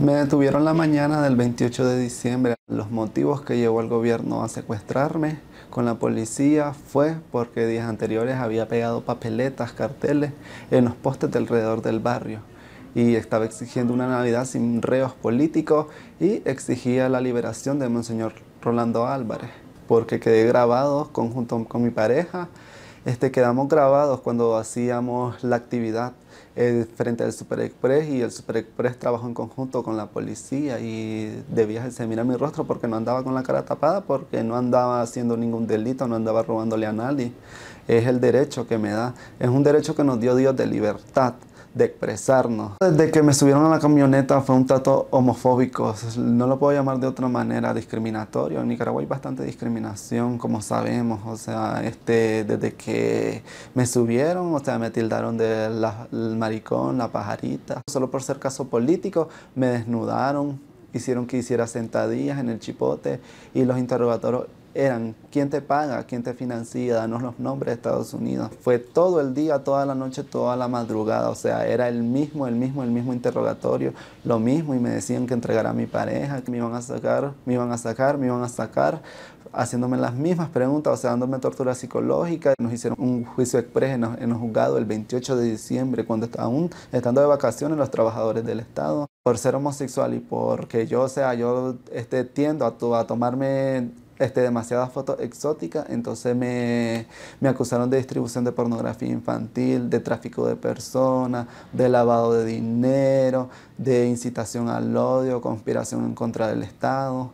Me detuvieron la mañana del 28 de diciembre. Los motivos que llevó al gobierno a secuestrarme con la policía fue porque días anteriores había pegado papeletas, carteles en los postes de alrededor del barrio y estaba exigiendo una Navidad sin reos políticos y exigía la liberación de Monseñor Rolando Álvarez porque quedé grabado conjunto con mi pareja este, quedamos grabados cuando hacíamos la actividad eh, frente al Super Express y el Super Express trabajó en conjunto con la policía y de viaje se mira mi rostro porque no andaba con la cara tapada, porque no andaba haciendo ningún delito, no andaba robándole a nadie. Es el derecho que me da, es un derecho que nos dio Dios de libertad de expresarnos. Desde que me subieron a la camioneta fue un trato homofóbico, no lo puedo llamar de otra manera, discriminatorio. En Nicaragua hay bastante discriminación, como sabemos, o sea, este, desde que me subieron, o sea, me tildaron de la, maricón, la pajarita. Solo por ser caso político me desnudaron, hicieron que hiciera sentadillas en el chipote y los interrogatorios eran quién te paga, quién te financia, danos los nombres de Estados Unidos. Fue todo el día, toda la noche, toda la madrugada, o sea, era el mismo, el mismo, el mismo interrogatorio, lo mismo y me decían que entregara a mi pareja, que me iban a sacar, me iban a sacar, me iban a sacar, haciéndome las mismas preguntas, o sea, dándome tortura psicológica. Nos hicieron un juicio exprés en, en el juzgado el 28 de diciembre, cuando aún estando de vacaciones los trabajadores del Estado por ser homosexual y porque yo, sea, yo este, tiendo a, a tomarme este, demasiadas fotos exóticas, entonces me, me, acusaron de distribución de pornografía infantil, de tráfico de personas, de lavado de dinero, de incitación al odio, conspiración en contra del Estado,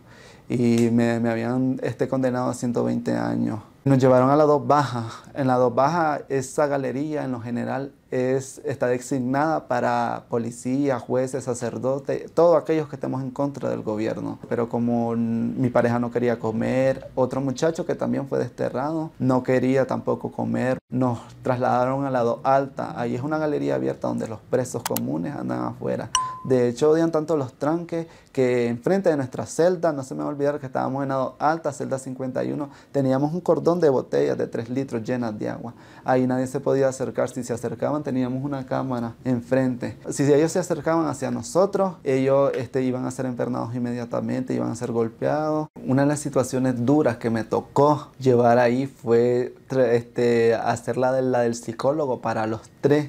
y me, me habían este, condenado a 120 años. Nos llevaron a la dos baja. En la dos baja, esa galería en lo general es, está designada para policías, jueces, sacerdotes, todos aquellos que estemos en contra del gobierno. Pero como mi pareja no quería comer, otro muchacho que también fue desterrado no quería tampoco comer, nos trasladaron a la dos alta. Ahí es una galería abierta donde los presos comunes andan afuera. De hecho, odian tanto los tranques que enfrente de nuestra celda, no se me va a olvidar que estábamos en alta, celda 51, teníamos un cordón de botellas de 3 litros llenas de agua. Ahí nadie se podía acercar. Si se acercaban, teníamos una cámara enfrente. Si ellos se acercaban hacia nosotros, ellos este, iban a ser enfermados inmediatamente, iban a ser golpeados. Una de las situaciones duras que me tocó llevar ahí fue este, hacer la, de, la del psicólogo para los tres.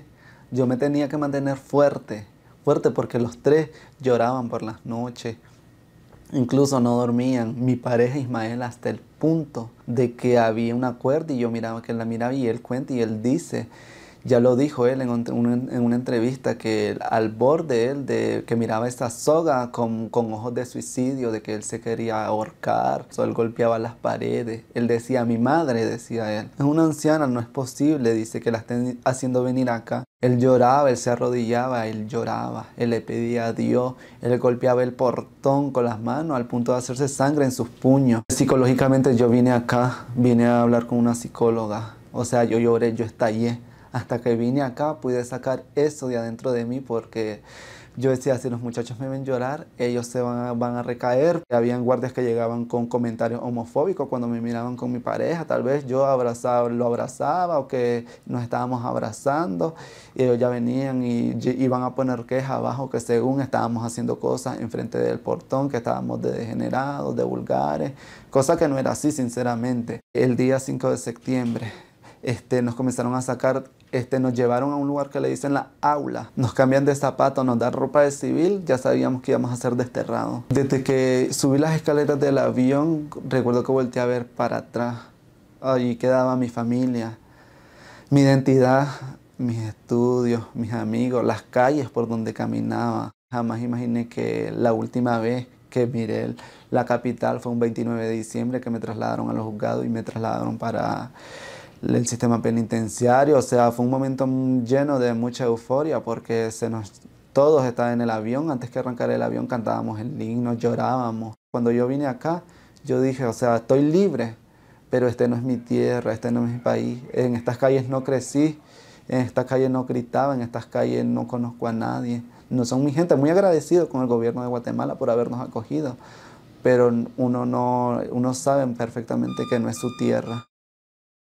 Yo me tenía que mantener fuerte fuerte porque los tres lloraban por las noches. Incluso no dormían. Mi pareja Ismael hasta el punto de que había un acuerdo y yo miraba que él la miraba y él cuenta y él dice ya lo dijo él en, una entrevista que al borde él, de, que miraba esa soga con, ojos de suicidio, de que él se quería ahorcar, él golpeaba las paredes. Él decía, mi madre, decía él, es una anciana, no es posible, dice que la estén haciendo venir acá. Él lloraba, él se arrodillaba, él lloraba, él le pedía a Dios, él golpeaba el portón con las manos al punto de hacerse sangre en sus puños. Psicológicamente yo vine acá, vine a hablar con una psicóloga, o sea, yo lloré, yo estallé hasta que vine acá pude sacar eso de adentro de mí porque yo decía, si los muchachos me ven llorar, ellos se van a, recaer. Habían guardias que llegaban con comentarios homofóbicos cuando me miraban con mi pareja. Tal vez yo abrazaba, lo abrazaba o que nos estábamos abrazando. ellos ya venían y iban a poner queja abajo que según estábamos haciendo cosas enfrente del portón, que estábamos de degenerados, de vulgares. Cosa que no era así, sinceramente. El día 5 de septiembre este, nos comenzaron a sacar este, nos llevaron a un lugar que le dicen la aula. Nos cambian de zapato, nos dan ropa de civil, ya sabíamos que íbamos a ser desterrados. Desde que subí las escaleras del avión, recuerdo que volteé a ver para atrás. Allí quedaba mi familia, mi identidad, mis estudios, mis amigos, las calles por donde caminaba. Jamás imaginé que la última vez que miré la capital fue un 29 de diciembre que me trasladaron a los juzgados y me trasladaron para el sistema penitenciario, o sea, fue un momento lleno de mucha euforia porque se nos, todos estaban en el avión, antes que arrancar el avión cantábamos el himno, llorábamos. Cuando yo vine acá, yo dije, o sea, estoy libre, pero este no es mi tierra, este no es mi país, en estas calles no crecí, en estas calles no gritaba, en estas calles no conozco a nadie. No son mi gente, muy agradecido con el gobierno de Guatemala por habernos acogido, pero uno no, uno sabe perfectamente que no es su tierra.